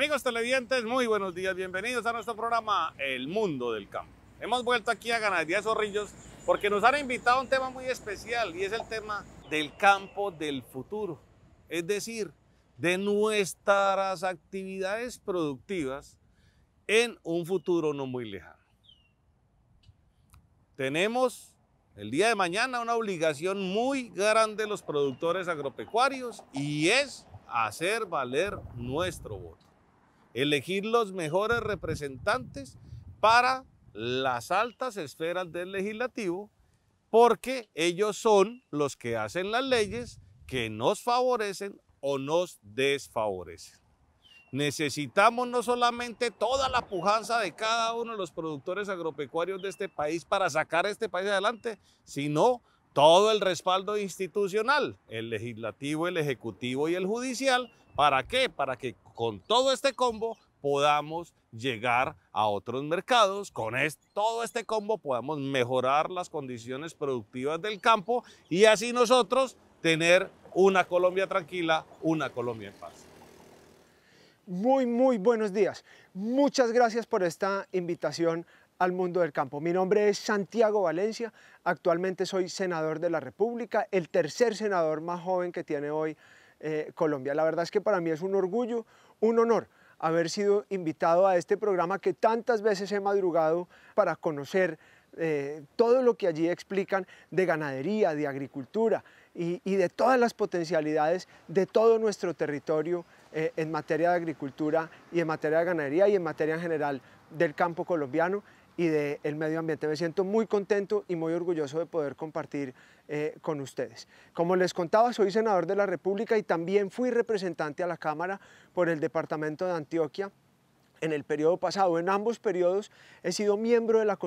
Amigos televidentes, muy buenos días, bienvenidos a nuestro programa El Mundo del Campo. Hemos vuelto aquí a Ganadería Zorrillos porque nos han invitado a un tema muy especial y es el tema del campo del futuro, es decir, de nuestras actividades productivas en un futuro no muy lejano. Tenemos el día de mañana una obligación muy grande de los productores agropecuarios y es hacer valer nuestro voto elegir los mejores representantes para las altas esferas del legislativo, porque ellos son los que hacen las leyes que nos favorecen o nos desfavorecen. Necesitamos no solamente toda la pujanza de cada uno de los productores agropecuarios de este país para sacar este país adelante, sino todo el respaldo institucional, el legislativo, el ejecutivo y el judicial. ¿Para qué? Para que con todo este combo podamos llegar a otros mercados. Con todo este combo podamos mejorar las condiciones productivas del campo y así nosotros tener una Colombia tranquila, una Colombia en paz. Muy, muy buenos días. Muchas gracias por esta invitación al mundo del campo. Mi nombre es Santiago Valencia, actualmente soy senador de la República, el tercer senador más joven que tiene hoy eh, Colombia. La verdad es que para mí es un orgullo, un honor haber sido invitado a este programa que tantas veces he madrugado para conocer eh, todo lo que allí explican de ganadería, de agricultura y, de todas las potencialidades de todo nuestro territorio eh, en materia de agricultura y en materia de ganadería y en materia en general del campo colombiano y del medio ambiente. Me siento muy contento y muy orgulloso de poder compartir eh, con ustedes. Como les contaba, soy senador de la República y también fui representante a la Cámara por el Departamento de Antioquia en el periodo pasado, en ambos periodos, he sido miembro de la,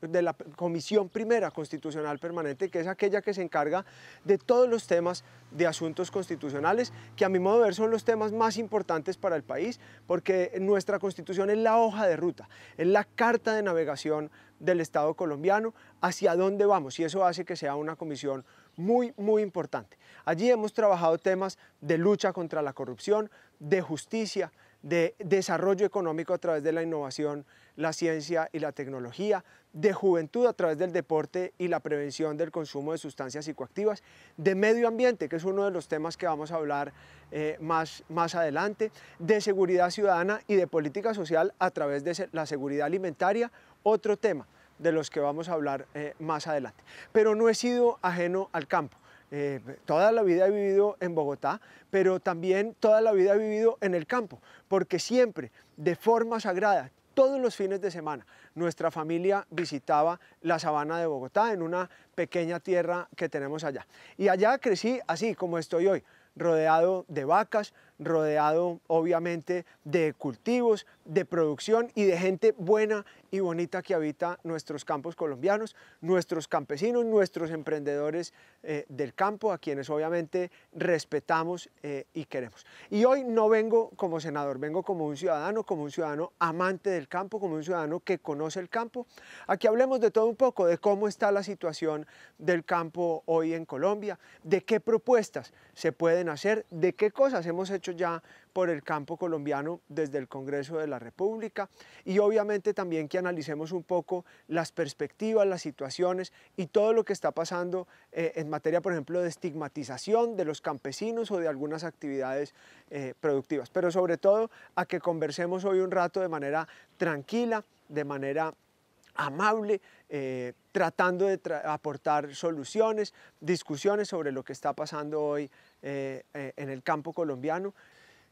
de la, Comisión Primera Constitucional Permanente, que es aquella que se encarga de todos los temas de asuntos constitucionales, que a mi modo de ver son los temas más importantes para el país, porque nuestra Constitución es la hoja de ruta, es la carta de navegación del Estado colombiano, hacia dónde vamos, y eso hace que sea una comisión muy, muy importante. Allí hemos trabajado temas de lucha contra la corrupción, de justicia, de desarrollo económico a través de la innovación, la ciencia y la tecnología, de juventud a través del deporte y la prevención del consumo de sustancias psicoactivas, de medio ambiente, que es uno de los temas que vamos a hablar eh, más, más adelante, de seguridad ciudadana y de política social a través de la seguridad alimentaria, otro tema de los que vamos a hablar eh, más adelante. Pero no he sido ajeno al campo. Eh, toda la vida he vivido en Bogotá, pero también toda la vida he vivido en el campo, porque siempre, de forma sagrada, todos los fines de semana, nuestra familia visitaba la sabana de Bogotá en una pequeña tierra que tenemos allá. Y allá crecí así como estoy hoy, rodeado de vacas, rodeado obviamente de cultivos, de producción y de gente buena y bonita que habita nuestros campos colombianos, nuestros campesinos, nuestros emprendedores eh, del campo, a quienes obviamente respetamos eh, y queremos. Y hoy no vengo como senador, vengo como un ciudadano, como un ciudadano amante del campo, como un ciudadano que conoce el campo. Aquí hablemos de todo un poco, de cómo está la situación del campo hoy en Colombia, de qué propuestas se pueden hacer, de qué cosas hemos hecho ya por el campo colombiano desde el Congreso de la República y obviamente también que analicemos un poco las perspectivas, las situaciones y todo lo que está pasando eh, en materia, por ejemplo, de estigmatización de los campesinos o de algunas actividades eh, productivas, pero sobre todo a que conversemos hoy un rato de manera tranquila, de manera amable, eh, tratando de aportar soluciones, discusiones sobre lo que está pasando hoy en el campo colombiano.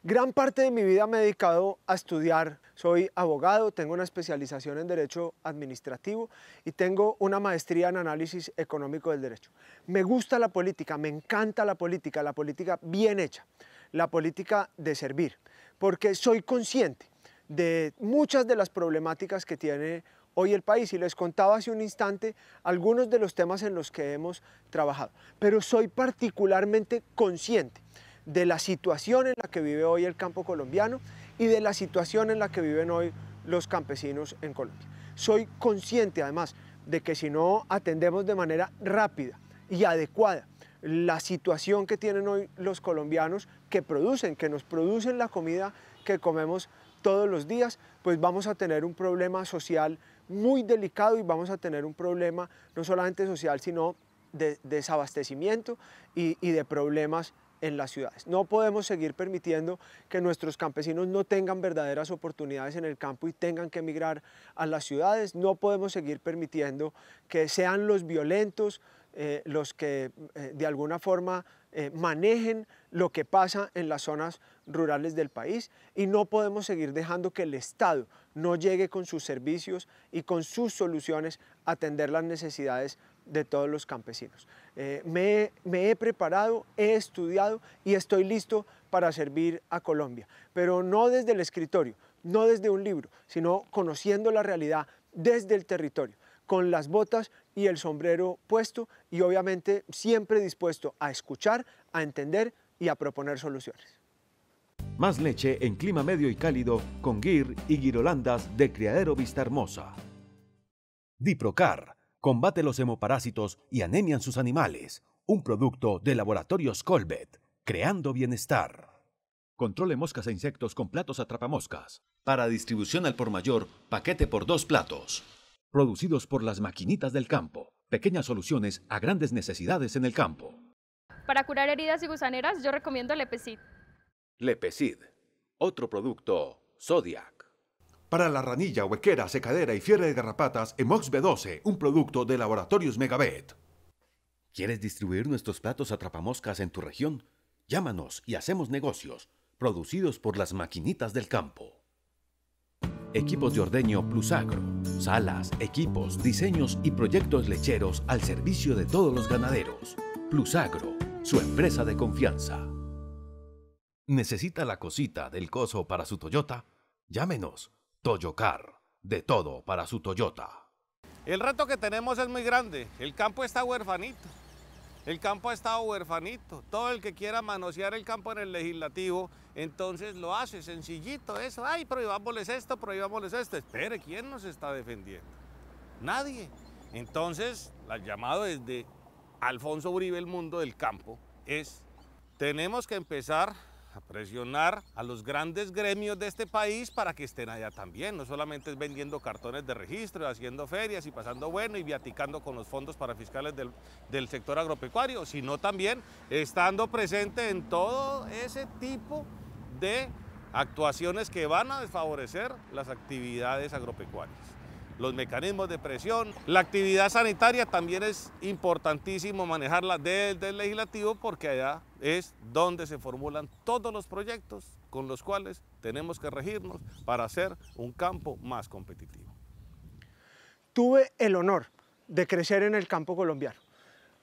Gran parte de mi vida me he dedicado a estudiar. Soy abogado, tengo una especialización en Derecho Administrativo y tengo una maestría en Análisis Económico del Derecho. Me gusta la política, me encanta la política, la política bien hecha, la política de servir, porque soy consciente de muchas de las problemáticas que tiene hoy el país y les contaba hace un instante algunos de los temas en los que hemos trabajado, pero soy particularmente consciente de la situación en la que vive hoy el campo colombiano y de la situación en la que viven hoy los campesinos en Colombia. Soy consciente además de que si no atendemos de manera rápida y adecuada la situación que tienen hoy los colombianos que producen, que nos producen la comida que comemos todos los días, pues vamos a tener un problema social muy delicado y vamos a tener un problema no solamente social, sino de desabastecimiento y, de problemas en las ciudades. No podemos seguir permitiendo que nuestros campesinos no tengan verdaderas oportunidades en el campo y tengan que emigrar a las ciudades. No podemos seguir permitiendo que sean los violentos eh, los que eh, de alguna forma eh, manejen lo que pasa en las zonas rurales del país y no podemos seguir dejando que el Estado no llegue con sus servicios y con sus soluciones a atender las necesidades de todos los campesinos. Eh, me, me, he preparado, he estudiado y estoy listo para servir a Colombia, pero no desde el escritorio, no desde un libro, sino conociendo la realidad desde el territorio, con las botas y el sombrero puesto y obviamente siempre dispuesto a escuchar, a entender y a proponer soluciones. Más leche en clima medio y cálido con Guir y Guirolandas de Criadero Vista Hermosa. Diprocar combate los hemoparásitos y anemian sus animales. Un producto de Laboratorios Colbet, creando bienestar. Controle moscas e insectos con platos atrapamoscas. Para distribución al por mayor, paquete por dos platos. Producidos por las maquinitas del campo. Pequeñas soluciones a grandes necesidades en el campo. Para curar heridas y gusaneras, yo recomiendo Lepecid. Lepecid, otro producto, Zodiac. Para la ranilla, huequera, secadera y fiebre de garrapatas, Emox B12, un producto de Laboratorios Megavet. ¿Quieres distribuir nuestros platos atrapamoscas en tu región? Llámanos y hacemos negocios, producidos por las maquinitas del campo. Equipos de ordeño Plus Salas, equipos, diseños y proyectos lecheros al servicio de todos los ganaderos. Plus su empresa de confianza. ¿Necesita la cosita del coso para su Toyota? Llámenos Toyocar, de todo para su Toyota. El reto que tenemos es muy grande. El campo está huerfanito. El campo ha estado huerfanito. Todo el que quiera manosear el campo en el legislativo, entonces lo hace sencillito eso. Ay, prohibámosles esto, prohibámosles esto. Espere, ¿quién nos está defendiendo? Nadie. Entonces, la llamado desde Alfonso Uribe, el mundo del campo, es, tenemos que empezar a presionar a los grandes gremios de este país para que estén allá también. No solamente vendiendo cartones de registro, haciendo ferias y pasando bueno y viaticando con los fondos para fiscales del, del sector agropecuario, sino también estando presente en todo ese tipo de actuaciones que van a desfavorecer las actividades agropecuarias los mecanismos de presión. La actividad sanitaria también es importantísimo manejarla desde el legislativo porque allá es donde se formulan todos los proyectos con los cuales tenemos que regirnos para hacer un campo más competitivo. Tuve el honor de crecer en el campo colombiano,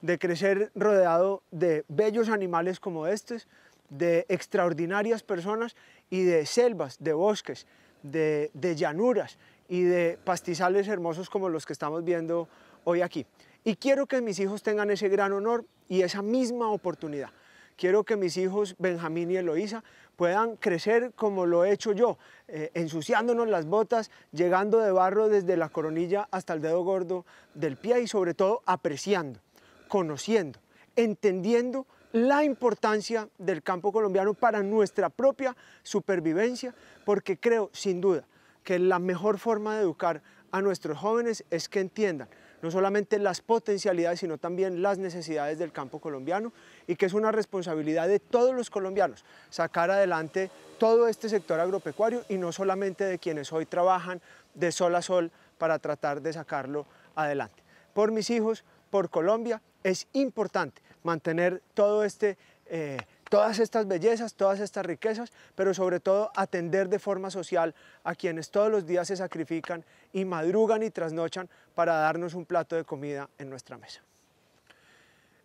de crecer rodeado de bellos animales como estos, de extraordinarias personas y de selvas, de bosques, de, de llanuras y de pastizales hermosos como los que estamos viendo hoy aquí. Y quiero que mis hijos tengan ese gran honor y esa misma oportunidad. Quiero que mis hijos Benjamín y Eloísa puedan crecer como lo he hecho yo, eh, ensuciándonos las botas, llegando de barro desde la coronilla hasta el dedo gordo del pie y sobre todo apreciando, conociendo, entendiendo la importancia del campo colombiano para nuestra propia supervivencia, porque creo sin duda que la mejor forma de educar a nuestros jóvenes es que entiendan no solamente las potencialidades, sino también las necesidades del campo colombiano y que es una responsabilidad de todos los colombianos sacar adelante todo este sector agropecuario y no solamente de quienes hoy trabajan de sol a sol para tratar de sacarlo adelante. Por mis hijos, por Colombia, es importante mantener todo este... Eh, todas estas bellezas, todas estas riquezas, pero sobre todo atender de forma social a quienes todos los días se sacrifican y madrugan y trasnochan para darnos un plato de comida en nuestra mesa.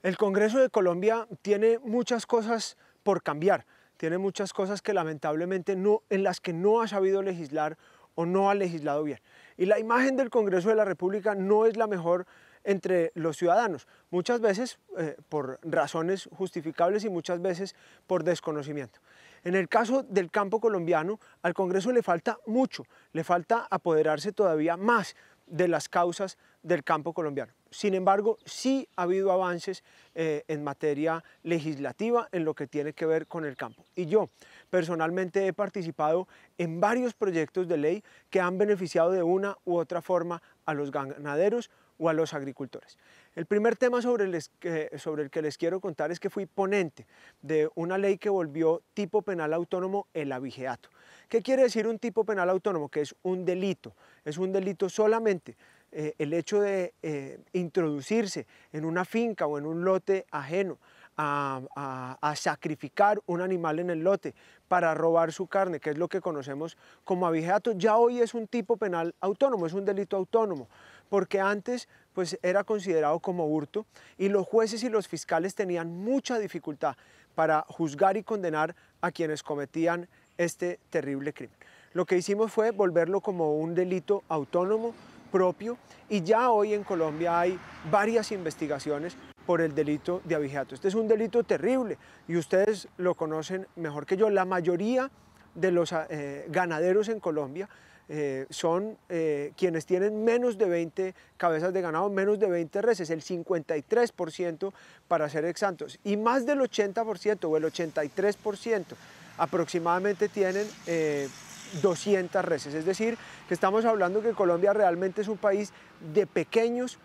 El Congreso de Colombia tiene muchas cosas por cambiar, tiene muchas cosas que lamentablemente no, en las que no ha sabido legislar o no ha legislado bien. Y la imagen del Congreso de la República no es la mejor entre los ciudadanos, muchas veces eh, por razones justificables y muchas veces por desconocimiento. En el caso del campo colombiano, al Congreso le falta mucho, le falta apoderarse todavía más de las causas del campo colombiano. Sin embargo, sí ha habido avances eh, en materia legislativa en lo que tiene que ver con el campo. Y yo personalmente he participado en varios proyectos de ley que han beneficiado de una u otra forma a los ganaderos, o a los agricultores. El primer tema sobre, el que les quiero contar es que fui ponente de una ley que volvió tipo penal autónomo el abigeato. ¿Qué quiere decir un tipo penal autónomo? Que es un delito. Es un delito solamente eh, el hecho de eh, introducirse en una finca o en un lote ajeno a, sacrificar un animal en el lote para robar su carne, que es lo que conocemos como abigeato, ya hoy es un tipo penal autónomo, es un delito autónomo, porque antes pues era considerado como hurto y los jueces y los fiscales tenían mucha dificultad para juzgar y condenar a quienes cometían este terrible crimen. Lo que hicimos fue volverlo como un delito autónomo propio y ya hoy en Colombia hay varias investigaciones por el delito de abigeato. Este es un delito terrible y ustedes lo conocen mejor que yo. La mayoría de los eh, ganaderos en Colombia eh, son eh, quienes tienen menos de 20 cabezas de ganado, menos de 20 reses, el 53% para ser exactos, y más del 80% o el 83% aproximadamente tienen 200 reses. Es decir, que estamos hablando que Colombia realmente es un país de pequeños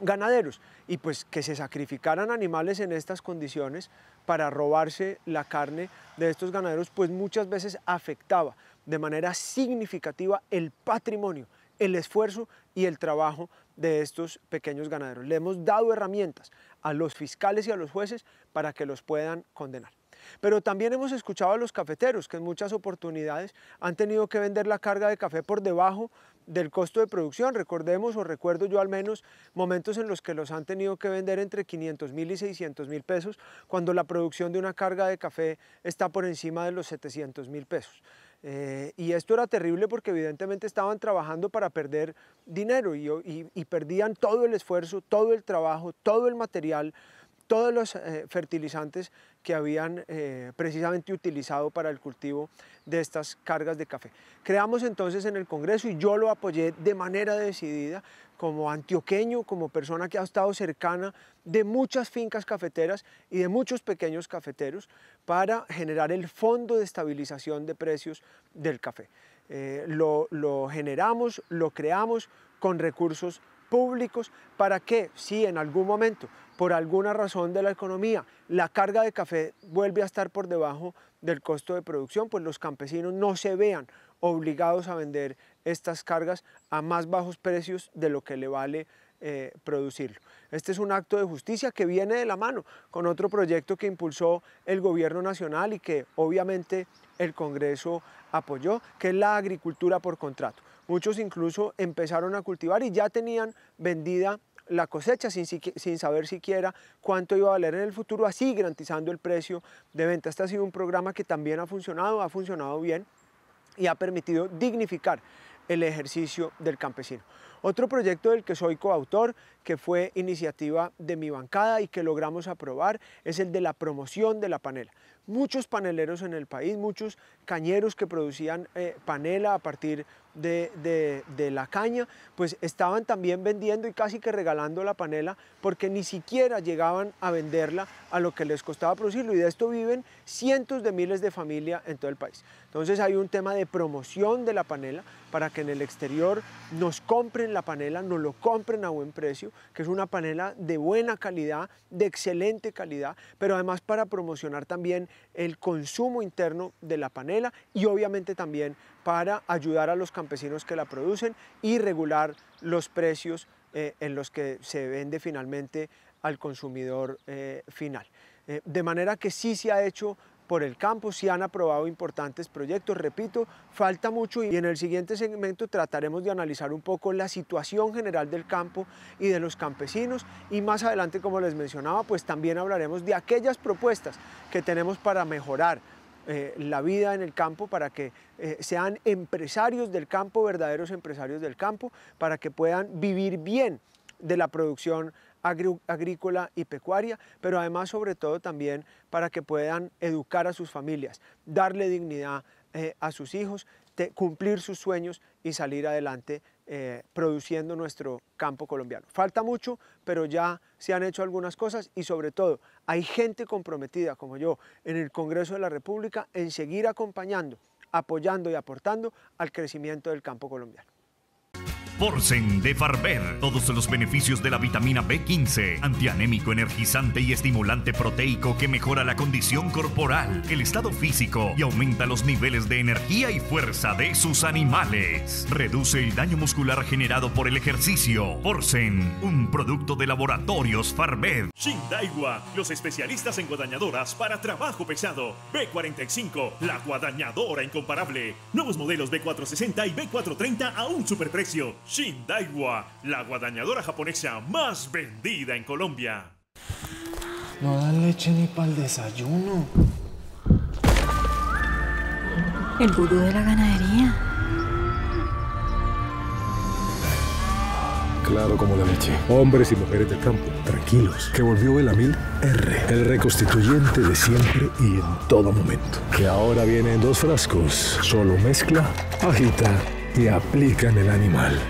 ganaderos y pues que se sacrificaran animales en estas condiciones para robarse la carne de estos ganaderos pues muchas veces afectaba de manera significativa el patrimonio, el esfuerzo y el trabajo de estos pequeños ganaderos. Le hemos dado herramientas a los fiscales y a los jueces para que los puedan condenar. Pero también hemos escuchado a los cafeteros que en muchas oportunidades han tenido que vender la carga de café por debajo del costo de producción. Recordemos, o recuerdo yo al menos, momentos en los que los han tenido que vender entre 500 mil y 600 mil pesos, cuando la producción de una carga de café está por encima de los 700 mil pesos. Eh, y esto era terrible porque evidentemente estaban trabajando para perder dinero y perdían todo el esfuerzo, todo el trabajo, todo el material, todos los eh, fertilizantes que habían eh, precisamente utilizado para el cultivo de estas cargas de café. Creamos entonces en el Congreso y yo lo apoyé de manera decidida como antioqueño, como persona que ha estado cercana de muchas fincas cafeteras y de muchos pequeños cafeteros para generar el fondo de estabilización de precios del café. Eh, lo, lo generamos, lo creamos con recursos públicos para que si en algún momento, por alguna razón de la economía, la carga de café vuelve a estar por debajo del costo de producción, pues los campesinos no se vean obligados a vender estas cargas a más bajos precios de lo que le vale eh, producirlo. Este es un acto de justicia que viene de la mano con otro proyecto que impulsó el gobierno nacional y que obviamente el Congreso apoyó, que es la agricultura por contrato. Muchos incluso empezaron a cultivar y ya tenían vendida la cosecha sin, saber siquiera cuánto iba a valer en el futuro, así garantizando el precio de venta. Este ha sido un programa que también ha funcionado, ha funcionado bien y ha permitido dignificar el ejercicio del campesino. Otro proyecto del que soy coautor, que fue iniciativa de mi bancada y que logramos aprobar, es el de la promoción de la panela. Muchos paneleros en el país, muchos cañeros que producían eh, panela a partir de, de, de la caña, pues estaban también vendiendo y casi que regalando la panela porque ni siquiera llegaban a venderla a lo que les costaba producirlo y de esto viven cientos de miles de familias en todo el país. Entonces hay un tema de promoción de la panela para que en el exterior nos compren la panela, no lo compren a buen precio, que es una panela de buena calidad, de excelente calidad, pero además para promocionar también el consumo interno de la panela y obviamente también para ayudar a los campesinos que la producen y regular los precios eh, en los que se vende finalmente al consumidor eh, final. Eh, de manera que sí se ha hecho por el campo, si han aprobado importantes proyectos, repito, falta mucho y en el siguiente segmento trataremos de analizar un poco la situación general del campo y de los campesinos y más adelante, como les mencionaba, pues también hablaremos de aquellas propuestas que tenemos para mejorar eh, la vida en el campo, para que eh, sean empresarios del campo, verdaderos empresarios del campo, para que puedan vivir bien de la producción agrícola y pecuaria, pero además sobre todo también para que puedan educar a sus familias, darle dignidad eh, a sus hijos, cumplir sus sueños y salir adelante eh, produciendo nuestro campo colombiano. Falta mucho, pero ya se han hecho algunas cosas y sobre todo hay gente comprometida como yo en el Congreso de la República en seguir acompañando, apoyando y aportando al crecimiento del campo colombiano. Porcen de Farber. Todos los beneficios de la vitamina B15, antianémico, energizante y estimulante proteico que mejora la condición corporal, el estado físico y aumenta los niveles de energía y fuerza de sus animales. Reduce el daño muscular generado por el ejercicio. Porcen, un producto de laboratorios Farber. Shindaiwa, los especialistas en guadañadoras para trabajo pesado. B45, la guadañadora incomparable. Nuevos modelos B460 y B430 a un superprecio. Shindaiwa, la guadañadora japonesa más vendida en Colombia. No dan leche ni para el desayuno. El gurú de la ganadería. Claro como la leche. Hombres y mujeres del campo, tranquilos, que volvió el Amil R, el reconstituyente de siempre y en todo momento. Que ahora viene en dos frascos, solo mezcla, agita y aplica en el animal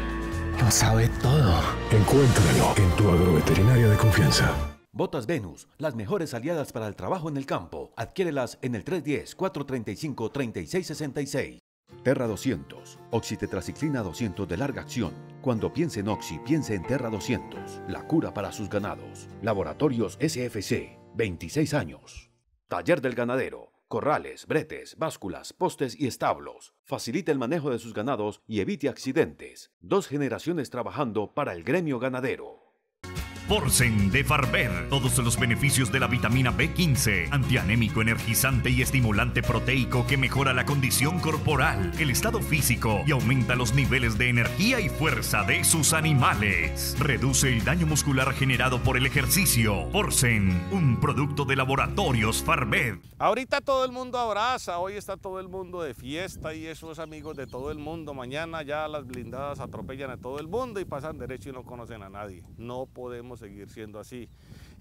sabe todo. Encuéntralo en tu agroveterinaria de confianza. Botas Venus, las mejores aliadas para el trabajo en el campo. Adquiérelas en el 310-435-3666. Terra 200, oxitetraciclina 200 de larga acción. Cuando piense en Oxy, piense en Terra 200, la cura para sus ganados. Laboratorios SFC, 26 años. Taller del ganadero, corrales, bretes, básculas, postes y establos. Facilita el manejo de sus ganados y evite accidentes. Dos generaciones trabajando para el gremio ganadero. Porcen de Farber. Todos los beneficios de la vitamina B15, antianémico, energizante y estimulante proteico que mejora la condición corporal, el estado físico y aumenta los niveles de energía y fuerza de sus animales. Reduce el daño muscular generado por el ejercicio. Porcen, un producto de laboratorios Farber. Ahorita todo el mundo abraza, hoy está todo el mundo de fiesta y esos amigos de todo el mundo. Mañana ya las blindadas atropellan a todo el mundo y pasan derecho y no conocen a nadie. No podemos seguir siendo así.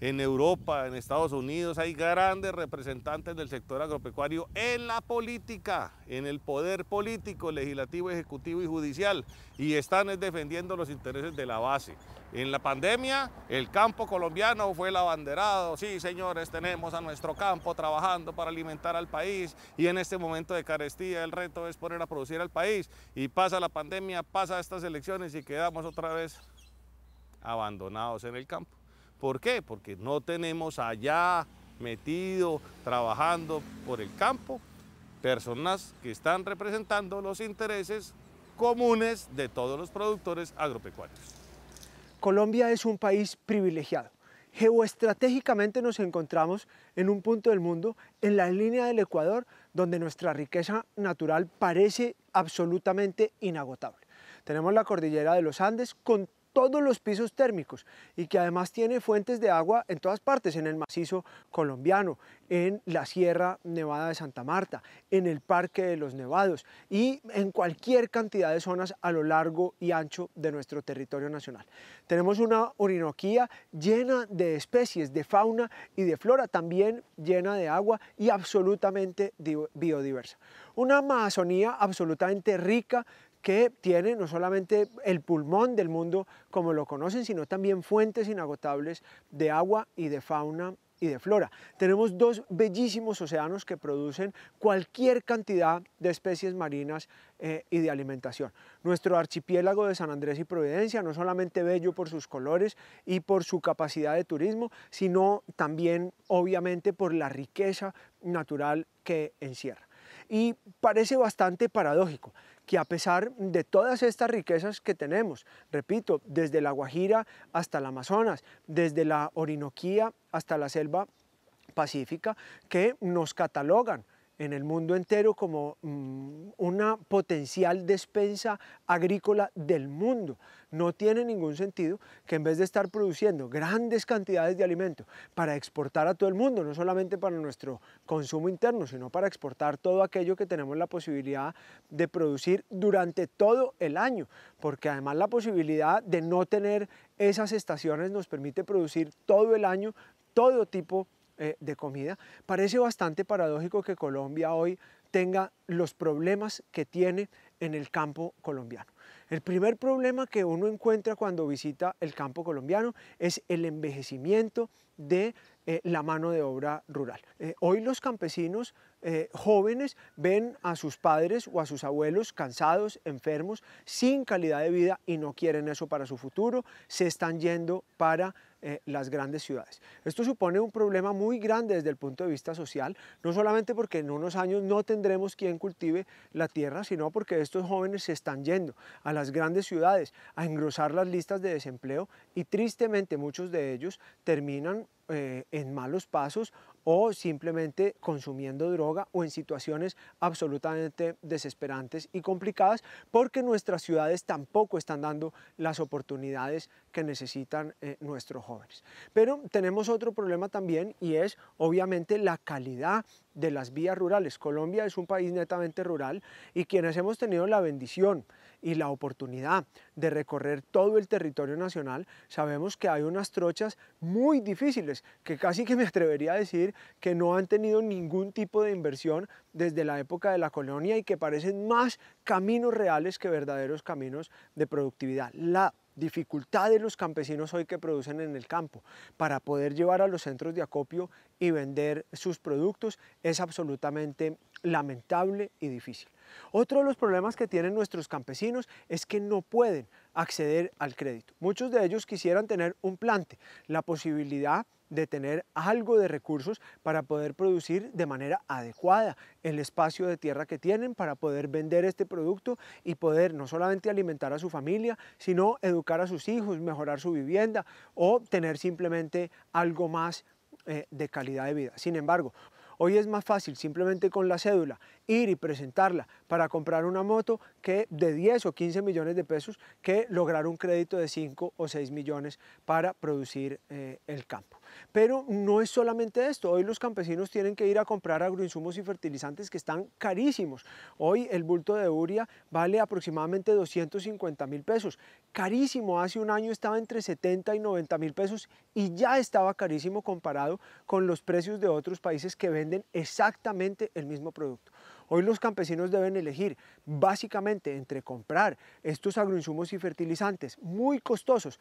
En Europa, en Estados Unidos, hay grandes representantes del sector agropecuario en la política, en el poder político, legislativo, ejecutivo y judicial, y están defendiendo los intereses de la base. En la pandemia, el campo colombiano fue el abanderado. Sí, señores, tenemos a nuestro campo trabajando para alimentar al país y en este momento de carestía el reto es poner a producir al país. Y pasa la pandemia, pasa estas elecciones y quedamos otra vez abandonados en el campo. ¿Por qué? Porque no tenemos allá metido, trabajando por el campo, personas que están representando los intereses comunes de todos los productores agropecuarios. Colombia es un país privilegiado. Geoestratégicamente nos encontramos en un punto del mundo, en la línea del Ecuador, donde nuestra riqueza natural parece absolutamente inagotable. Tenemos la cordillera de los Andes con todos los pisos térmicos y que además tiene fuentes de agua en todas partes, en el macizo colombiano, en la Sierra Nevada de Santa Marta, en el Parque de los Nevados y en cualquier cantidad de zonas a lo largo y ancho de nuestro territorio nacional. Tenemos una orinoquía llena de especies, de fauna y de flora, también llena de agua y absolutamente biodiversa. Una Amazonía absolutamente rica que tiene no solamente el pulmón del mundo como lo conocen, sino también fuentes inagotables de agua y de fauna y de flora. Tenemos dos bellísimos océanos que producen cualquier cantidad de especies marinas eh, y de alimentación. Nuestro archipiélago de San Andrés y Providencia, no solamente bello por sus colores y por su capacidad de turismo, sino también obviamente por la riqueza natural que encierra. Y parece bastante paradójico que a pesar de todas estas riquezas que tenemos, repito, desde la Guajira hasta el Amazonas, desde la Orinoquía hasta la selva pacífica, que nos catalogan en el mundo entero como mm, una potencial despensa agrícola del mundo. No tiene ningún sentido que en vez de estar produciendo grandes cantidades de alimento para exportar a todo el mundo, no solamente para nuestro consumo interno, sino para exportar todo aquello que tenemos la posibilidad de producir durante todo el año, porque además la posibilidad de no tener esas estaciones nos permite producir todo el año todo tipo de eh, de comida. Parece bastante paradójico que Colombia hoy tenga los problemas que tiene en el campo colombiano. El primer problema que uno encuentra cuando visita el campo colombiano es el envejecimiento de eh, la mano de obra rural. Eh, hoy los campesinos jóvenes ven a sus padres o a sus abuelos cansados, enfermos, sin calidad de vida y no quieren eso para su futuro, se están yendo para eh, las grandes ciudades. Esto supone un problema muy grande desde el punto de vista social, no solamente porque en unos años no tendremos quien cultive la tierra, sino porque estos jóvenes se están yendo a las grandes ciudades a engrosar las listas de desempleo y tristemente muchos de ellos terminan eh, en malos pasos o simplemente consumiendo droga o en situaciones absolutamente desesperantes y complicadas porque nuestras ciudades tampoco están dando las oportunidades que necesitan eh, nuestros jóvenes. Pero tenemos otro problema también y es obviamente la calidad de las vías rurales. Colombia es un país netamente rural y quienes hemos tenido la bendición y la oportunidad de recorrer todo el territorio nacional, sabemos que hay unas trochas muy difíciles, que casi que me atrevería a decir que no han tenido ningún tipo de inversión desde la época de la colonia y que parecen más caminos reales que verdaderos caminos de productividad. La dificultad de los campesinos hoy que producen en el campo para poder llevar a los centros de acopio y vender sus productos es absolutamente lamentable y difícil. Otro de los problemas que tienen nuestros campesinos es que no pueden acceder al crédito. Muchos de ellos quisieran tener un plante, la posibilidad de tener algo de recursos para poder producir de manera adecuada el espacio de tierra que tienen para poder vender este producto y poder no solamente alimentar a su familia, sino educar a sus hijos, mejorar su vivienda o tener simplemente algo más eh, de calidad de vida. Sin embargo, hoy es más fácil simplemente con la cédula ir y presentarla para comprar una moto que de 10 o 15 millones de pesos que lograr un crédito de 5 o 6 millones para producir eh, el campo. Pero no es solamente esto, hoy los campesinos tienen que ir a comprar agroinsumos y fertilizantes que están carísimos. Hoy el bulto de uria vale aproximadamente 250 mil pesos, carísimo, hace un año estaba entre 70 y 90 mil pesos y ya estaba carísimo comparado con los precios de otros países que venden exactamente el mismo producto. Hoy los campesinos deben elegir básicamente entre comprar estos agroinsumos y fertilizantes muy costosos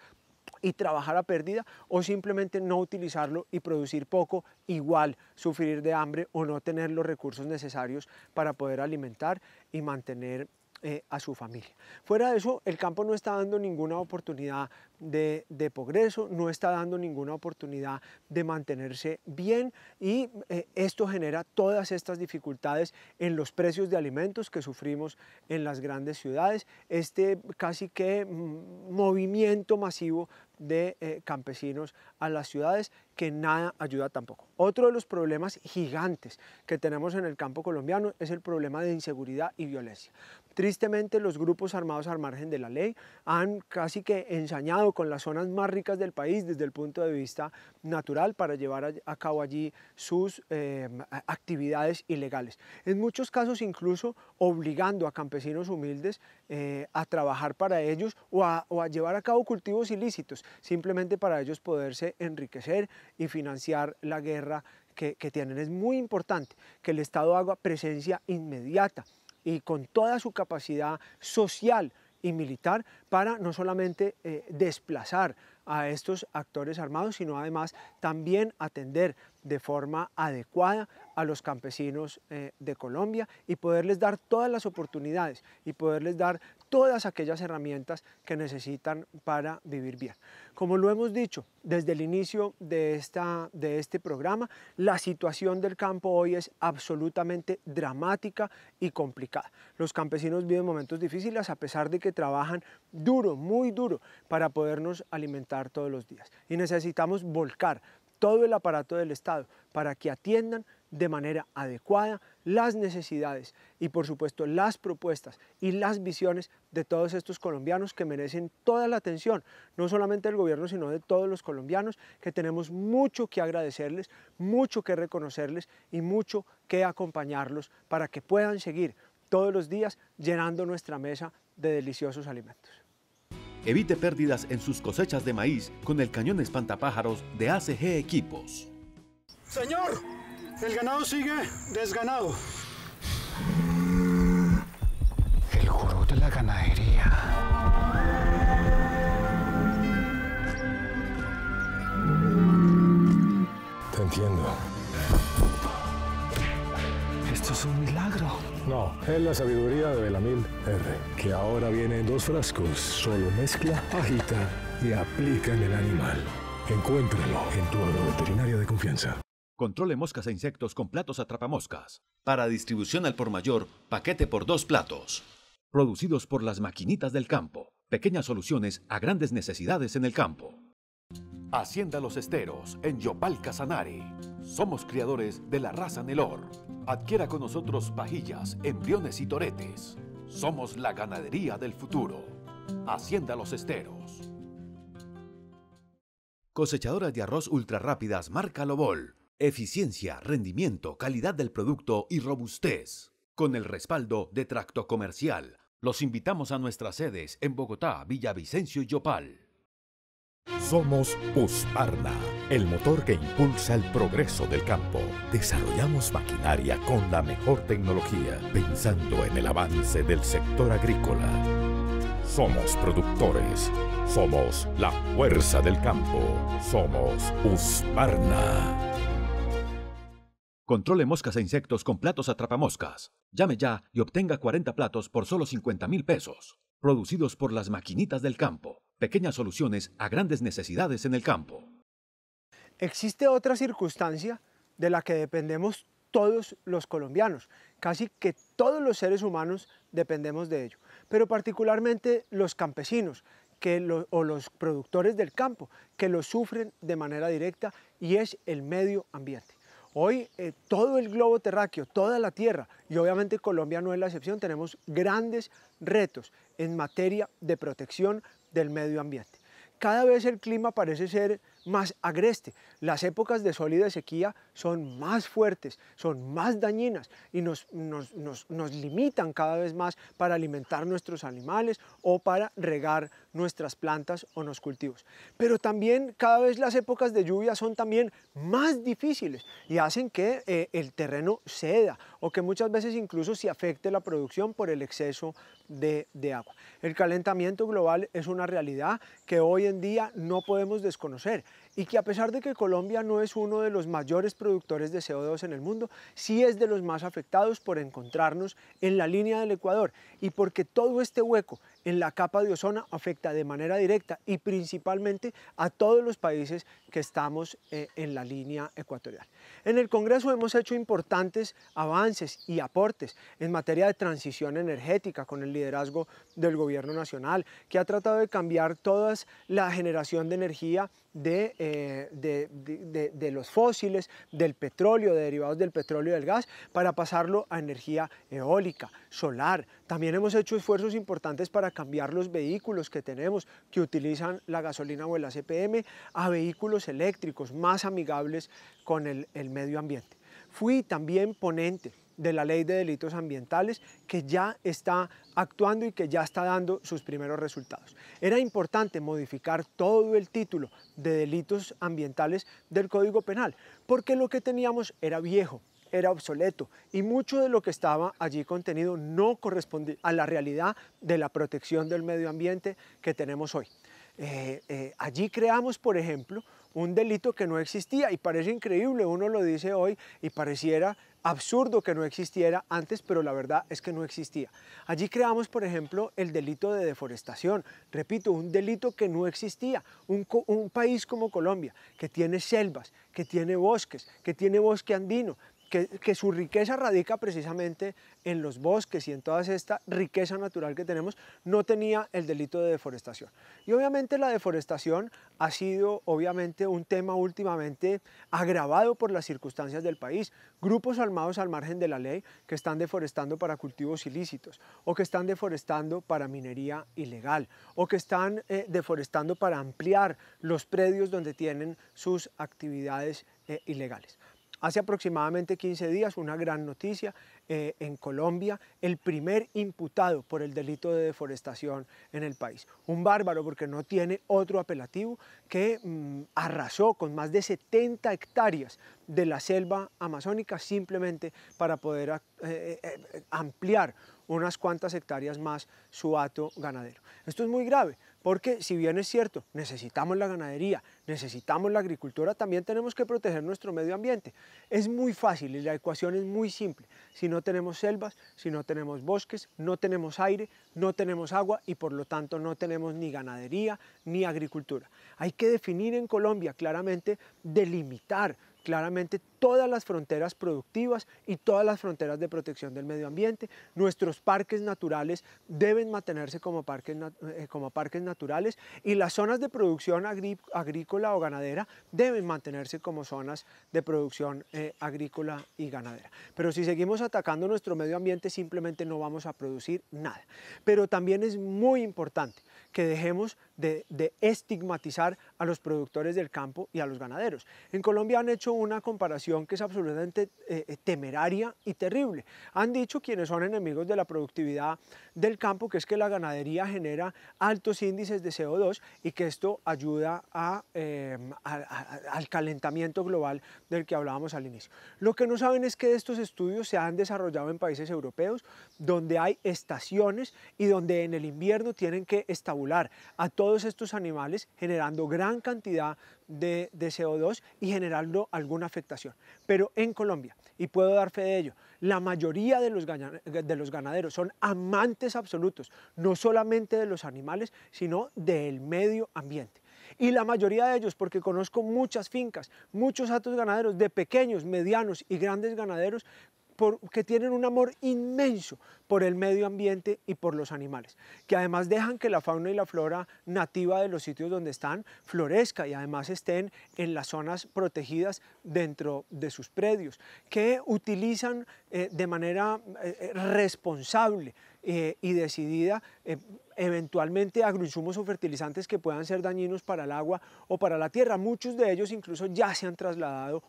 y trabajar a pérdida o simplemente no utilizarlo y producir poco, igual sufrir de hambre o no tener los recursos necesarios para poder alimentar y mantener eh, a su familia. Fuera de eso, el campo no está dando ninguna oportunidad de, progreso, no está dando ninguna oportunidad de mantenerse bien y eh, esto genera todas estas dificultades en los precios de alimentos que sufrimos en las grandes ciudades, este casi que mm, movimiento masivo de eh, campesinos a las ciudades que nada ayuda tampoco. Otro de los problemas gigantes que tenemos en el campo colombiano es el problema de inseguridad y violencia. Tristemente los grupos armados al margen de la ley han casi que ensañado con las zonas más ricas del país desde el punto de vista natural para llevar a cabo allí sus eh, actividades ilegales. En muchos casos incluso obligando a campesinos humildes eh, a trabajar para ellos o a, llevar a cabo cultivos ilícitos, simplemente para ellos poderse enriquecer y financiar la guerra que, tienen. Es muy importante que el Estado haga presencia inmediata y con toda su capacidad social y militar para no solamente eh, desplazar a estos actores armados, sino además también atender de forma adecuada a los campesinos eh, de Colombia y poderles dar todas las oportunidades y poderles dar todas aquellas herramientas que necesitan para vivir bien. Como lo hemos dicho desde el inicio de, esta, de este programa, la situación del campo hoy es absolutamente dramática y complicada. Los campesinos viven momentos difíciles a pesar de que trabajan duro, muy duro, para podernos alimentar todos los días. Y necesitamos volcar todo el aparato del Estado para que atiendan de manera adecuada las necesidades y por supuesto las propuestas y las visiones de todos estos colombianos que merecen toda la atención, no solamente del gobierno, sino de todos los colombianos, que tenemos mucho que agradecerles, mucho que reconocerles y mucho que acompañarlos para que puedan seguir todos los días llenando nuestra mesa de deliciosos alimentos. Evite pérdidas en sus cosechas de maíz con el cañón espantapájaros de ACG Equipos. Señor, el ganado sigue desganado. El gurú de la ganadería. Te entiendo. Esto es un milagro. No, es la sabiduría de Belamil R, que ahora viene en dos frascos. Solo mezcla, agita y aplica en el animal. Encuéntralo en tu veterinario de confianza. Controle moscas e insectos con platos atrapamoscas. Para distribución al por mayor, paquete por dos platos. Producidos por las maquinitas del campo. Pequeñas soluciones a grandes necesidades en el campo. Hacienda Los Esteros, en Yopal Casanare. Somos criadores de la raza Nelor. Adquiera con nosotros pajillas, embriones y toretes. Somos la ganadería del futuro. Hacienda Los Esteros. Cosechadoras de arroz ultrarrápidas marca Lobol Eficiencia, rendimiento, calidad del producto y robustez. Con el respaldo de Tracto Comercial, los invitamos a nuestras sedes en Bogotá, Villavicencio y Yopal. Somos Usparna, el motor que impulsa el progreso del campo. Desarrollamos maquinaria con la mejor tecnología, pensando en el avance del sector agrícola. Somos productores, somos la fuerza del campo, somos Usparna. Controle moscas e insectos con platos atrapamoscas. Llame ya y obtenga 40 platos por solo 50 mil pesos. Producidos por las maquinitas del campo. Pequeñas soluciones a grandes necesidades en el campo. Existe otra circunstancia de la que dependemos todos los colombianos. Casi que todos los seres humanos dependemos de ello. Pero particularmente los campesinos o los productores del campo que lo sufren de manera directa y es el medio ambiente. Hoy eh, todo el globo terráqueo, toda la Tierra, y obviamente Colombia no es la excepción, tenemos grandes retos en materia de protección del medio ambiente. Cada vez el clima parece ser más agreste, las épocas de sol y de sequía son más fuertes, son más dañinas y nos, nos limitan cada vez más para alimentar nuestros animales o para regar nuestras plantas o los cultivos. Pero también cada vez las épocas de lluvia son también más difíciles y hacen que eh, el terreno ceda o que muchas veces incluso se afecte la producción por el exceso de, de agua. El calentamiento global es una realidad que hoy en día no podemos desconocer y que a pesar de que Colombia no es uno de los mayores productores de CO2 en el mundo, sí es de los más afectados por encontrarnos en la línea del Ecuador y porque todo este hueco en la capa de ozona afecta de manera directa y principalmente a todos los países que estamos eh, en la línea ecuatorial. En el Congreso hemos hecho importantes avances y aportes en materia de transición energética con el liderazgo del Gobierno Nacional, que ha tratado de cambiar toda la generación de energía eh, de, los fósiles, del petróleo, derivados del petróleo y del gas, para pasarlo a energía eólica, solar. También hemos hecho esfuerzos importantes para cambiar los vehículos que tenemos, que utilizan la gasolina o el ACPM, a vehículos eléctricos más amigables con el, el medio ambiente. Fui también ponente de la ley de delitos ambientales que ya está actuando y que ya está dando sus primeros resultados. Era importante modificar todo el título de delitos ambientales del Código Penal, porque lo que teníamos era viejo, era obsoleto y mucho de lo que estaba allí contenido no correspondía a la realidad de la protección del medio ambiente que tenemos hoy. Eh, eh, allí creamos, por ejemplo, un delito que no existía y parece increíble, uno lo dice hoy y pareciera absurdo que no existiera antes, pero la verdad es que no existía. Allí creamos, por ejemplo, el delito de deforestación. Repito, un delito que no existía. Un, país como Colombia, que tiene selvas, que tiene bosques, que tiene bosque andino, que, su riqueza radica precisamente en los bosques y en toda esta riqueza natural que tenemos, no tenía el delito de deforestación. Y obviamente la deforestación ha sido obviamente un tema últimamente agravado por las circunstancias del país. Grupos armados al margen de la ley que están deforestando para cultivos ilícitos o que están deforestando para minería ilegal o que están eh, deforestando para ampliar los predios donde tienen sus actividades eh, ilegales. Hace aproximadamente 15 días, una gran noticia, eh, en Colombia, el primer imputado por el delito de deforestación en el país. Un bárbaro porque no tiene otro apelativo que mm, arrasó con más de 70 hectáreas de la selva amazónica simplemente para poder eh, eh, ampliar unas cuantas hectáreas más su hato ganadero. Esto es muy grave porque si bien es cierto, necesitamos la ganadería, necesitamos la agricultura, también tenemos que proteger nuestro medio ambiente. Es muy fácil y la ecuación es muy simple. Si no tenemos selvas, si no tenemos bosques, no tenemos aire, no tenemos agua y por lo tanto no tenemos ni ganadería ni agricultura. Hay que definir en Colombia claramente, delimitar claramente todas las fronteras productivas y todas las fronteras de protección del medio ambiente. Nuestros parques naturales deben mantenerse como parques, eh, como parques naturales y las zonas de producción agrícola o ganadera deben mantenerse como zonas de producción eh, agrícola y ganadera. Pero si seguimos atacando nuestro medio ambiente simplemente no vamos a producir nada. Pero también es muy importante que dejemos de estigmatizar a los productores del campo y a los ganaderos. En Colombia han hecho una comparación que es absolutamente eh, eh, temeraria y terrible. Han dicho quienes son enemigos de la productividad del campo que es que la ganadería genera altos índices de CO2 y que esto ayuda em, al calentamiento global del que hablábamos al inicio. Lo que no saben es que estos estudios se han desarrollado en países europeos donde hay estaciones y donde en el invierno tienen que estabular a todos estos animales generando gran cantidad de, CO2 y generando alguna afectación. Pero en Colombia, y puedo dar fe de ello, la mayoría de los, de los ganaderos son amantes absolutos, no solamente de los animales, sino del medio ambiente y la mayoría de ellos, porque conozco muchas fincas, muchos altos ganaderos, de pequeños, medianos y grandes ganaderos, que tienen un amor inmenso por el medio ambiente y por los animales, que además dejan que la fauna y la flora nativa de los sitios donde están florezca y además estén en las zonas protegidas dentro de sus predios, que utilizan eh, de manera eh, eh, responsable y decidida eventualmente agroinsumos o fertilizantes que puedan ser dañinos para el agua o para la tierra. Muchos de ellos incluso ya se han trasladado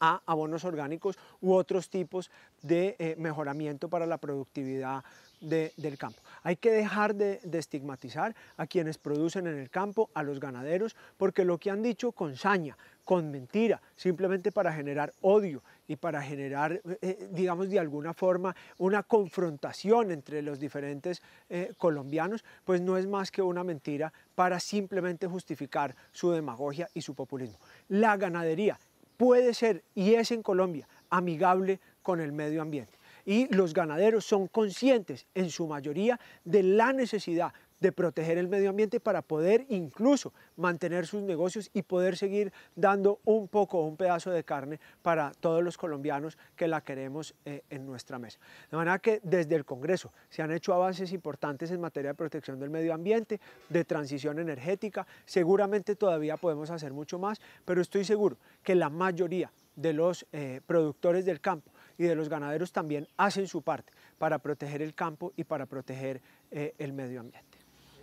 a abonos orgánicos u otros tipos de eh, mejoramiento para la productividad del campo. Hay que dejar de, estigmatizar a quienes producen en el campo, a los ganaderos, porque lo que han dicho con saña, con mentira, simplemente para generar odio y para generar, eh, eh, digamos, de alguna forma una confrontación entre los diferentes colombianos, pues no es más que una mentira para simplemente justificar su demagogia y su populismo. La ganadería puede ser y es en Colombia amigable con el medio ambiente. Y los ganaderos son conscientes en su mayoría de la necesidad de proteger el medio ambiente para poder incluso mantener sus negocios y poder seguir dando un poco un pedazo de carne para todos los colombianos que la queremos eh, en nuestra mesa. De manera que desde el Congreso se han hecho avances importantes en materia de protección del medio ambiente, de transición energética, seguramente todavía podemos hacer mucho más, pero estoy seguro que la mayoría de los eh, productores del campo y de los ganaderos también hacen su parte para proteger el campo y para proteger eh, el medio ambiente.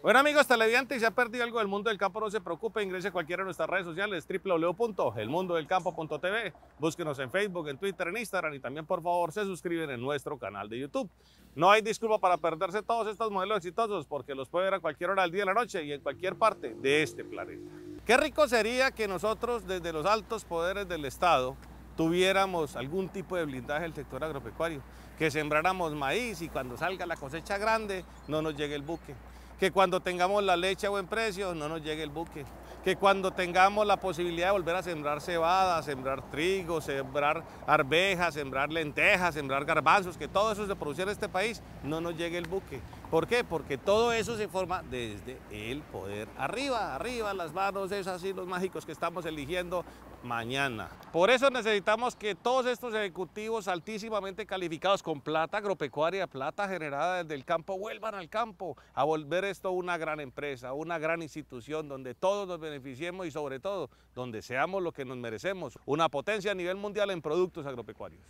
Bueno amigos televidentes, si ha perdido algo del mundo del campo, no se preocupe, ingrese a cualquiera de nuestras redes sociales, www.elmundodelcampo.tv, búsquenos en Facebook, en Twitter, en Instagram y también por favor se suscriben en nuestro canal de YouTube. No hay disculpa para perderse todos estos modelos exitosos porque los puede ver a cualquier hora del día y la noche y en cualquier parte de este planeta. Qué rico sería que nosotros desde los altos poderes del Estado tuviéramos algún tipo de blindaje del sector agropecuario, que sembráramos maíz y cuando salga la cosecha grande no nos llegue el buque que cuando tengamos la leche a buen precio no nos llegue el buque, que cuando tengamos la posibilidad de volver a sembrar cebada, sembrar trigo, sembrar arvejas, sembrar lentejas, sembrar garbanzos, que todo eso se produzca en este país, no nos llegue el buque. ¿Por qué? Porque todo eso se forma desde el poder. Arriba, arriba, las manos, esos así los mágicos que estamos eligiendo mañana. Por eso necesitamos que todos estos ejecutivos altísimamente calificados con plata agropecuaria, plata generada desde el campo, vuelvan al campo a volver esto una gran empresa, una gran institución donde todos nos beneficiemos y sobre todo donde seamos lo que nos merecemos, una potencia a nivel mundial en productos agropecuarios.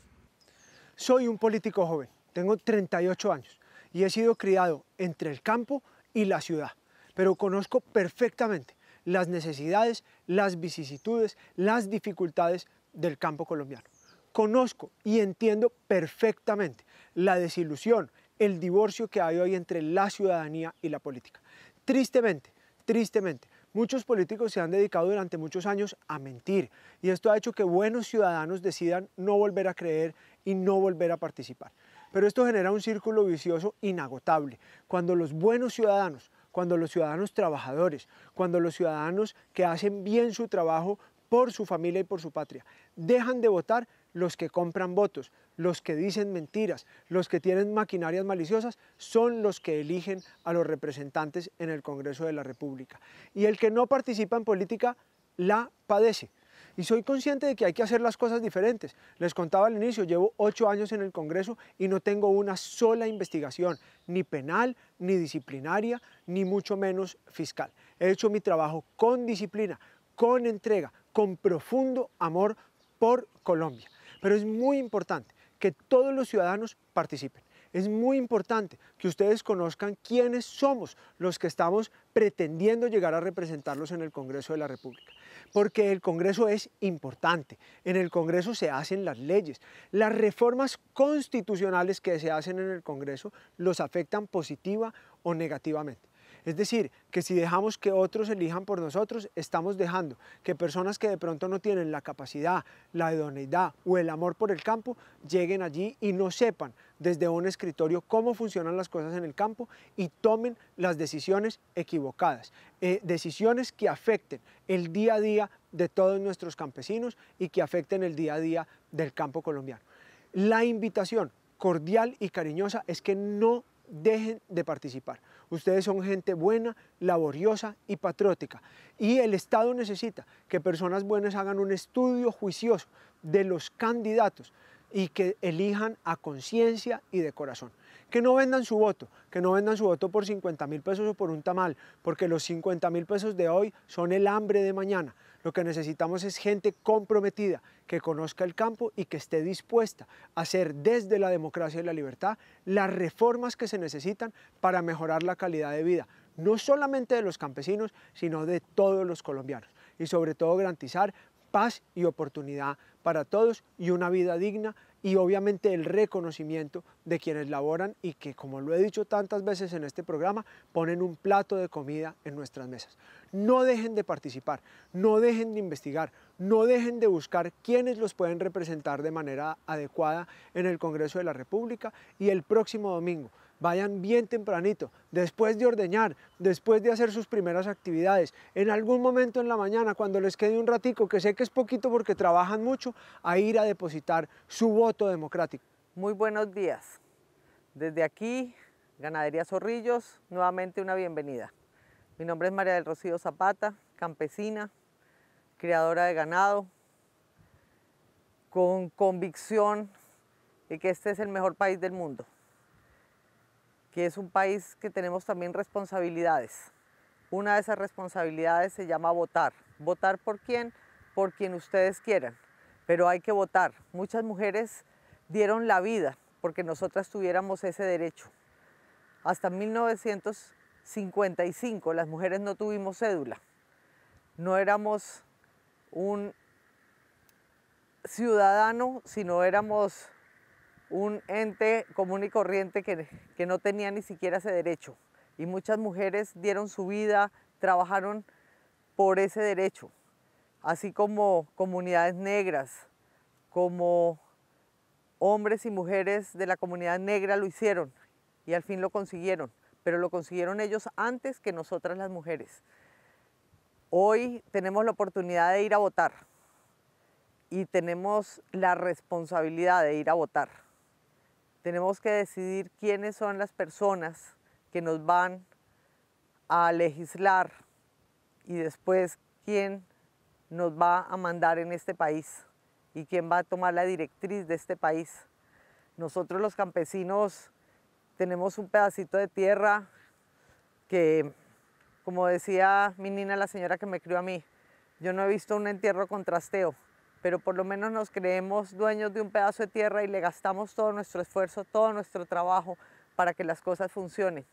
Soy un político joven, tengo 38 años y he sido criado entre el campo y la ciudad, pero conozco perfectamente las necesidades, las vicisitudes, las dificultades del campo colombiano. Conozco y entiendo perfectamente la desilusión, el divorcio que hay hoy entre la ciudadanía y la política. Tristemente, tristemente, muchos políticos se han dedicado durante muchos años a mentir y esto ha hecho que buenos ciudadanos decidan no volver a creer y no volver a participar. Pero esto genera un círculo vicioso inagotable. Cuando los buenos ciudadanos, cuando los ciudadanos trabajadores, cuando los ciudadanos que hacen bien su trabajo por su familia y por su patria, dejan de votar los que compran votos, los que dicen mentiras, los que tienen maquinarias maliciosas, son los que eligen a los representantes en el Congreso de la República. Y el que no participa en política la padece y soy consciente de que hay que hacer las cosas diferentes. Les contaba al inicio, llevo ocho años en el Congreso y no tengo una sola investigación, ni penal, ni disciplinaria, ni mucho menos fiscal. He hecho mi trabajo con disciplina, con entrega, con profundo amor por Colombia. Pero es muy importante que todos los ciudadanos participen es muy importante que ustedes conozcan quiénes somos los que estamos pretendiendo llegar a representarlos en el Congreso de la República. Porque el Congreso es importante. En el Congreso se hacen las leyes. Las reformas constitucionales que se hacen en el Congreso los afectan positiva o negativamente. Es decir, que si dejamos que otros elijan por nosotros, estamos dejando que personas que de pronto no tienen la capacidad, la idoneidad o el amor por el campo, lleguen allí y no sepan desde un escritorio cómo funcionan las cosas en el campo y tomen las decisiones equivocadas, eh, decisiones que afecten el día a día de todos nuestros campesinos y que afecten el día a día del campo colombiano. La invitación cordial y cariñosa es que no dejen de participar. Ustedes son gente buena, laboriosa y patriótica. Y el Estado necesita que personas buenas hagan un estudio juicioso de los candidatos y que elijan a conciencia y de corazón. Que no vendan su voto, que no vendan su voto por 50 mil pesos o por un tamal, porque los 50 mil pesos de hoy son el hambre de mañana. Lo que necesitamos es gente comprometida, que conozca el campo y que esté dispuesta a hacer desde la democracia y la libertad las reformas que se necesitan para mejorar la calidad de vida, no solamente de los campesinos, sino de todos los colombianos. Y sobre todo garantizar paz y oportunidad para todos y una vida digna y obviamente el reconocimiento de quienes laboran y que, como lo he dicho tantas veces en este programa, ponen un plato de comida en nuestras mesas. No dejen de participar, no dejen de investigar, no dejen de buscar quienes los pueden representar de manera adecuada en el Congreso de la República y el próximo domingo vayan bien tempranito, después de ordeñar, después de hacer sus primeras actividades, en algún momento en la mañana, cuando les quede un ratico, que sé que es poquito porque trabajan mucho, a ir a depositar su voto democrático. Muy buenos días. Desde aquí, Ganadería Zorrillos, nuevamente una bienvenida. Mi nombre es María del Rocío Zapata, campesina, criadora de ganado, con convicción de que este es el mejor país del mundo que es un país que tenemos también responsabilidades. Una de esas responsabilidades se llama votar. ¿Votar por quién? Por quien ustedes quieran, pero hay que votar. Muchas mujeres dieron la vida porque nosotras tuviéramos ese derecho. Hasta 1955 las mujeres no tuvimos cédula. No éramos un ciudadano, sino éramos un ente común y corriente que, no tenía ni siquiera ese derecho. Y muchas mujeres dieron su vida, trabajaron por ese derecho, así como comunidades negras, como hombres y mujeres de la comunidad negra lo hicieron y al fin lo consiguieron, pero lo consiguieron ellos antes que nosotras las mujeres. Hoy tenemos la oportunidad de ir a votar y tenemos la responsabilidad de ir a votar. Tenemos que decidir quiénes son las personas que nos van a legislar y después quién nos va a mandar en este país y quién va a tomar la directriz de este país. Nosotros los campesinos tenemos un pedacito de tierra que, como decía mi nina, la señora que me crió a mí, yo no he visto un entierro con trasteo pero por lo menos nos creemos dueños de un pedazo de tierra y le gastamos todo nuestro esfuerzo, todo nuestro trabajo para que las cosas funcionen.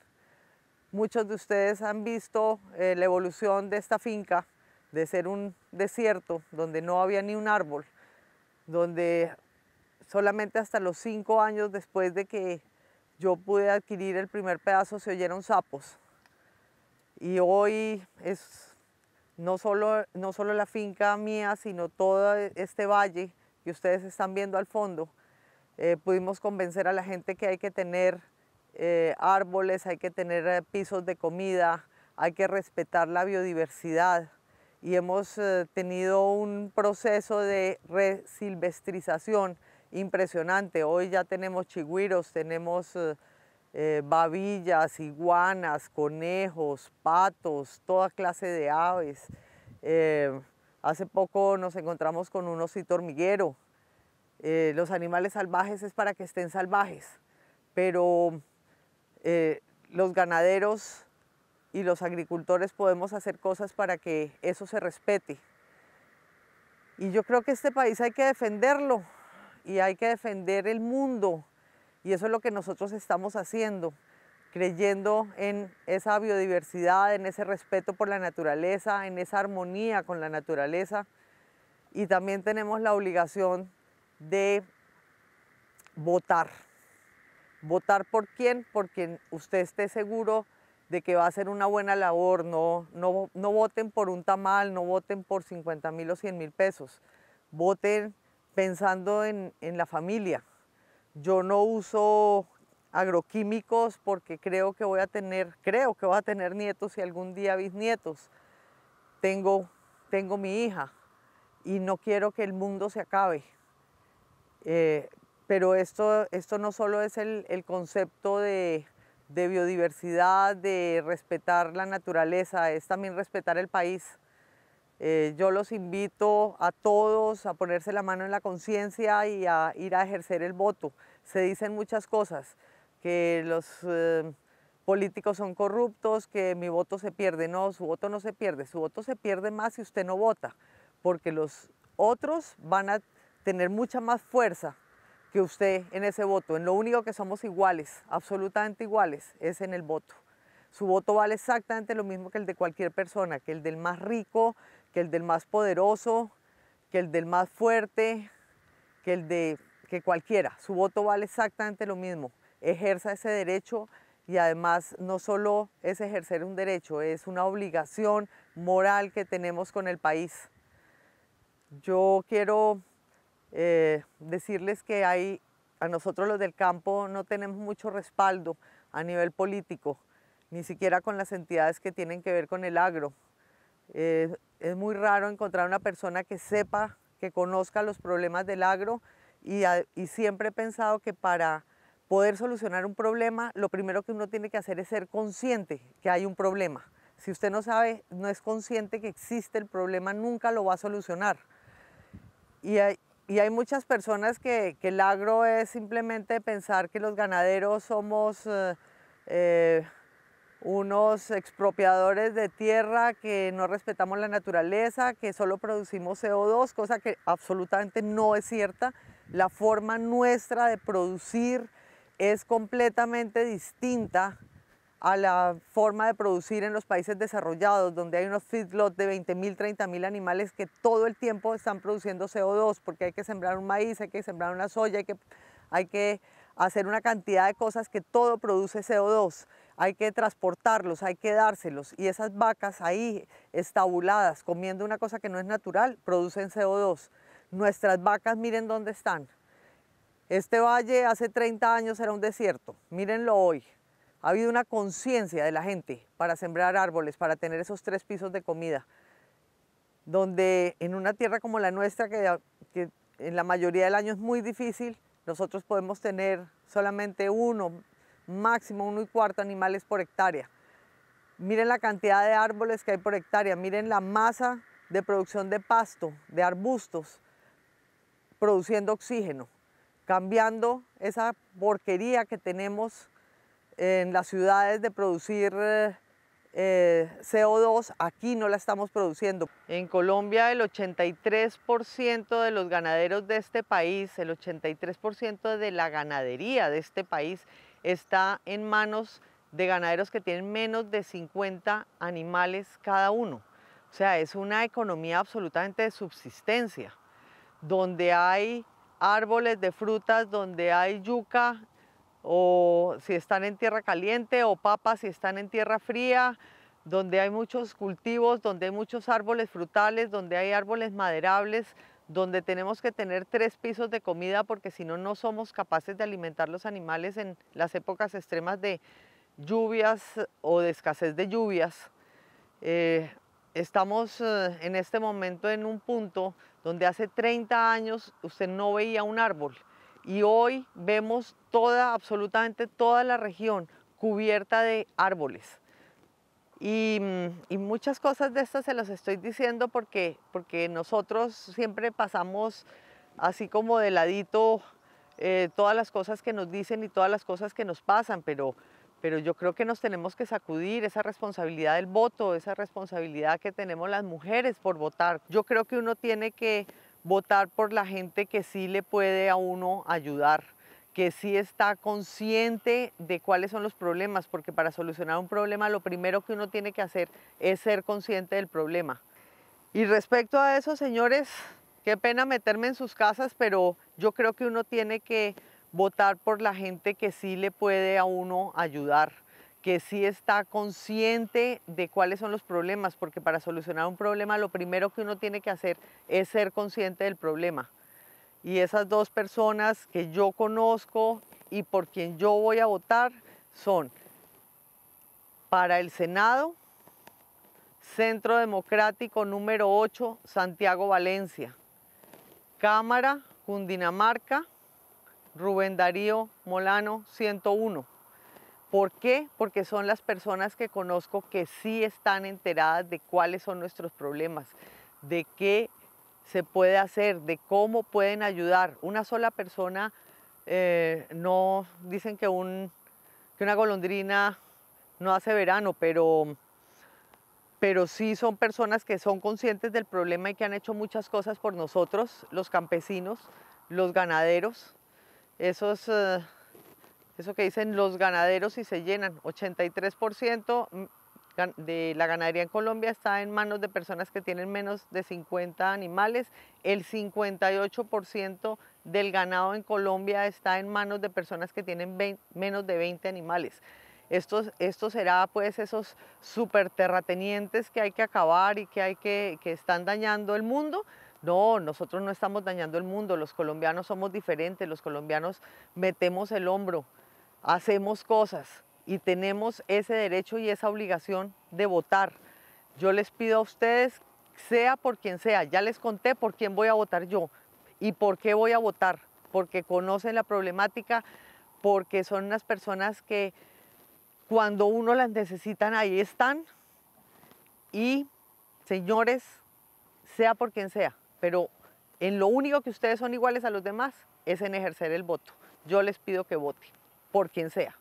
Muchos de ustedes han visto eh, la evolución de esta finca, de ser un desierto donde no había ni un árbol, donde solamente hasta los cinco años después de que yo pude adquirir el primer pedazo se oyeron sapos. Y hoy es no solo, no solo la finca mía, sino todo e, este valle que ustedes están viendo al fondo, eh, pudimos convencer a la gente que hay que tener eh, árboles, hay que tener eh, pisos de comida, hay que respetar la biodiversidad y hemos tenido un proceso de resilvestrización impresionante. Hoy ya tenemos chigüiros, tenemos eh, babillas, iguanas, conejos, patos, toda clase de aves. Eh, hace poco nos encontramos con un osito hormiguero. Eh, los animales salvajes es para que estén salvajes, pero los ganaderos y los agricultores podemos hacer cosas para que eso se respete. Y yo creo que este país hay que defenderlo y hay que defender el mundo y eso es lo que nosotros estamos haciendo, creyendo en esa biodiversidad, en ese respeto por la naturaleza, en esa armonía con la naturaleza. Y también tenemos la obligación de votar. Votar por quién, por quien usted esté seguro de que va a hacer una buena labor. No, no, no voten por un tamal, no voten por 50 mil o 100 mil pesos. Voten pensando en la familia, yo no uso agroquímicos porque creo que voy a tener, creo que voy a tener nietos y algún día bisnietos. Tengo, tengo mi hija y no quiero que el mundo se acabe. Eh, pero esto, esto no solo es el, concepto de, biodiversidad, de respetar la naturaleza, es también respetar el país. Eh, yo los invito a todos a ponerse la mano en la conciencia y a ir a ejercer el voto se dicen muchas cosas, que los eh, políticos son corruptos, que mi voto se pierde. No, su voto no se pierde, su voto se pierde más si usted no vota, porque los otros van a tener mucha más fuerza que usted en ese voto. En lo único que somos iguales, absolutamente iguales, es en el voto. Su voto vale exactamente lo mismo que el de cualquier persona, que el del más rico, que el del más poderoso, que el del más fuerte, que el de que cualquiera, su voto vale exactamente lo mismo, ejerza ese derecho y además no solo es ejercer un derecho, es una obligación moral que tenemos con el país. Yo quiero eh, decirles que hay, a nosotros los del campo no tenemos mucho respaldo a nivel político, ni siquiera con las entidades que tienen que ver con el agro. Eh, es muy raro encontrar una persona que sepa, que conozca los problemas del agro y, siempre he pensado que para poder solucionar un problema, lo primero que uno tiene que hacer es ser consciente que hay un problema. Si usted no sabe, no es consciente que existe el problema, nunca lo va a solucionar. Y hay, muchas personas que, que, el agro es simplemente pensar que los ganaderos somos eh, eh, unos expropiadores de tierra, que no respetamos la naturaleza, que solo producimos CO2, cosa que absolutamente no es cierta. La forma nuestra de producir es completamente distinta a la forma de producir en los países desarrollados, donde hay unos feedlot de 20.000, 30.000 animales que todo el tiempo están produciendo CO2, porque hay que sembrar un maíz, hay que sembrar una soya, hay que, hay que hacer una cantidad de cosas que todo produce CO2 hay que transportarlos, hay que dárselos. Y esas vacas ahí, estabuladas, comiendo una cosa que no es natural, producen CO2. Nuestras vacas, miren dónde están. Este valle hace 30 años era un desierto, mírenlo hoy. Ha habido una conciencia de la gente para sembrar árboles, para tener esos tres pisos de comida, donde en una tierra como la nuestra, que, que en la mayoría del año es muy difícil, nosotros podemos tener solamente uno, máximo uno y cuarto animales por hectárea. Miren la cantidad de árboles que hay por hectárea, miren la masa de producción de pasto, de arbustos, produciendo oxígeno, cambiando esa porquería que tenemos en las ciudades de producir eh, eh, CO2, aquí no la estamos produciendo. En Colombia el 83% de los ganaderos de este país, el 83% de la ganadería de este país está en manos de ganaderos que tienen menos de 50 animales cada uno. O sea, es una economía absolutamente de subsistencia donde hay árboles de frutas, donde hay yuca o si están en tierra caliente o papas si están en tierra fría, donde hay muchos cultivos, donde hay muchos árboles frutales, donde hay árboles maderables, donde tenemos que tener tres pisos de comida porque si no, no somos capaces de alimentar los animales en las épocas extremas de lluvias o de escasez de lluvias. Eh, estamos eh, en este momento en un punto donde hace 30 años usted no veía un árbol y hoy vemos toda, absolutamente toda la región cubierta de árboles. Y, mm, muchas cosas de estas se las estoy diciendo porque, porque nosotros siempre pasamos así como de ladito eh, todas las cosas que nos dicen y todas las cosas que nos pasan, pero, pero yo creo que nos tenemos que sacudir esa responsabilidad del voto, esa responsabilidad que tenemos las mujeres por votar. Yo creo que uno tiene que votar por la gente que sí le puede a uno ayudar, que sí está consciente de cuáles son los problemas, porque para solucionar un problema lo primero que uno tiene que hacer es ser consciente del problema. Y respecto a eso, señores, qué pena meterme en sus casas, pero yo creo que uno tiene que votar por la gente que sí le puede a uno ayudar, que sí está consciente de cuáles son los problemas, porque para solucionar un problema lo primero que uno tiene que hacer es ser consciente del problema. Y esas dos personas que yo conozco y por quien yo voy a votar son para el Senado, Centro Democrático número 8, Santiago Valencia, Cámara, Cundinamarca, Rubén Darío Molano 101. ¿Por qué? Porque son las personas que conozco que sí están enteradas de cuáles son nuestros problemas, de qué se puede hacer, de cómo pueden ayudar. Una sola persona, eh, no dicen que, que una golondrina no hace verano, pero, pero sí son personas que son conscientes del problema y que han hecho muchas cosas por nosotros, los campesinos, los ganaderos, eh, eso que dicen los ganaderos y se llenan, 83% mm, de la ganadería en Colombia está en manos de personas que tienen menos de 50 animales, el 58% del ganado en Colombia está en manos de personas que tienen menos de 20 animales. Esto, será pues esos superterratenientes que hay que acabar y que, hay que están dañando el mundo, no, nosotros no estamos dañando el mundo, los colombianos somos diferentes, los colombianos metemos el hombro, hacemos cosas y tenemos ese derecho y esa obligación de votar. Yo les pido a ustedes, sea por quien sea, ya les conté por quién voy a votar yo y por qué voy a votar, porque conocen la problemática, porque son unas personas que cuando uno las necesitan ahí están y señores, sea por quien sea, pero en lo único que ustedes son iguales a los demás es en ejercer el voto. Yo les pido que voten, por quien sea.